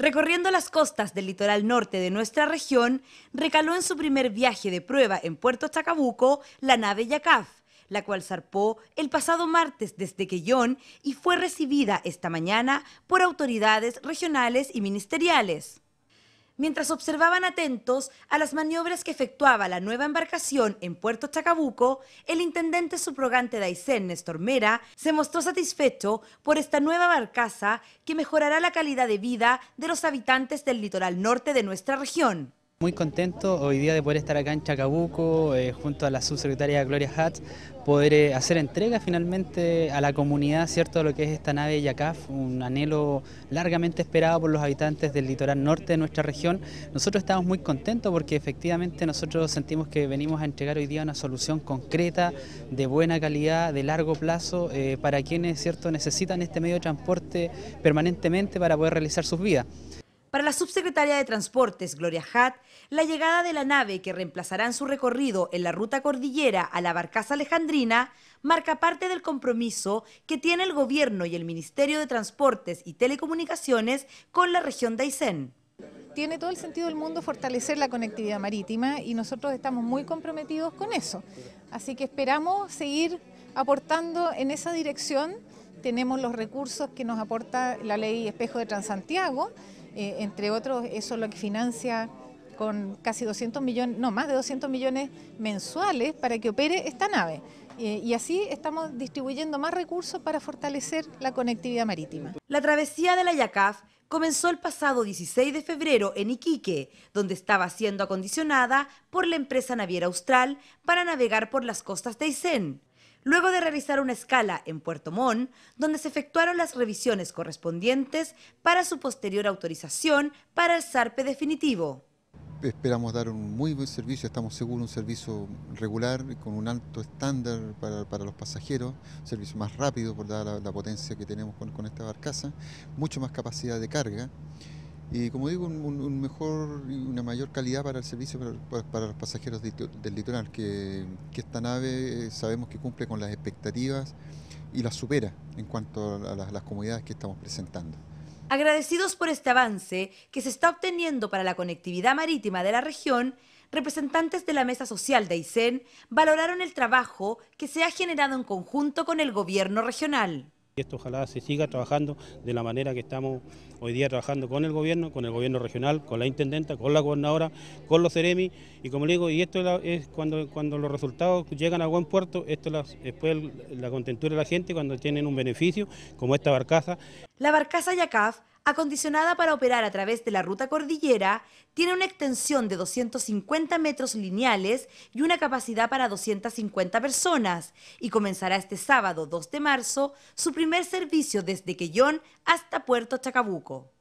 Recorriendo las costas del litoral norte de nuestra región, recaló en su primer viaje de prueba en Puerto Chacabuco la nave Yacaf, la cual zarpó el pasado martes desde Quellón y fue recibida esta mañana por autoridades regionales y ministeriales mientras observaban atentos a las maniobras que efectuaba la nueva embarcación en Puerto Chacabuco, el intendente subrogante de Aysén, Néstor Mera, se mostró satisfecho por esta nueva barcaza que mejorará la calidad de vida de los habitantes del litoral norte de nuestra región. Muy contento hoy día de poder estar acá en Chacabuco eh, junto a la subsecretaria Gloria Hatz, poder eh, hacer entrega finalmente a la comunidad, ¿cierto?, de lo que es esta nave YACAF, un anhelo largamente esperado por los habitantes del litoral norte de nuestra región. Nosotros estamos muy contentos porque efectivamente nosotros sentimos que venimos a entregar hoy día una solución concreta, de buena calidad, de largo plazo, eh, para quienes, ¿cierto?, necesitan este medio de transporte permanentemente para poder realizar sus vidas. Para la subsecretaria de Transportes, Gloria Hatt, la llegada de la nave que reemplazará en su recorrido en la ruta cordillera a la barcaza alejandrina marca parte del compromiso que tiene el gobierno y el Ministerio de Transportes y Telecomunicaciones con la región de Aysén tiene todo el sentido del mundo fortalecer la conectividad marítima y nosotros estamos muy comprometidos con eso. Así que esperamos seguir aportando en esa dirección. Tenemos los recursos que nos aporta la ley espejo de Transantiago. Eh, entre otros, eso es lo que financia con casi 200 millones, no, más de 200 millones mensuales para que opere esta nave. Eh, y así estamos distribuyendo más recursos para fortalecer la conectividad marítima. La travesía de la YACAF comenzó el pasado 16 de febrero en Iquique, donde estaba siendo acondicionada por la empresa naviera austral para navegar por las costas de Aysén luego de realizar una escala en Puerto Montt, donde se efectuaron las revisiones correspondientes para su posterior autorización para el SARPE definitivo. Esperamos dar un muy buen servicio, estamos seguros, un servicio regular, con un alto estándar para, los pasajeros, servicio más rápido por la, la potencia que tenemos con, con esta barcaza, mucho más capacidad de carga y como digo, un, mejor una mayor calidad para el servicio para, los pasajeros del litoral, que, esta nave eh, sabemos que cumple con las expectativas y las supera en cuanto a las, las comodidades que estamos presentando. Agradecidos por este avance que se está obteniendo para la conectividad marítima de la región, representantes de la Mesa Social de Aysén valoraron el trabajo que se ha generado en conjunto con el gobierno regional esto ojalá se siga trabajando de la manera que estamos hoy día trabajando con el gobierno, con el gobierno regional, con la intendenta, con la gobernadora, con los CEREMI, y como le digo, y esto es cuando, cuando los resultados llegan a buen puerto, esto es después la contentura de la gente cuando tienen un beneficio, como esta barcaza. La barcaza Yacaf acondicionada para operar a través de la ruta cordillera, tiene una extensión de 250 metros lineales y una capacidad para 250 personas y comenzará este sábado 2 de marzo su primer servicio desde Quellón hasta Puerto Chacabuco.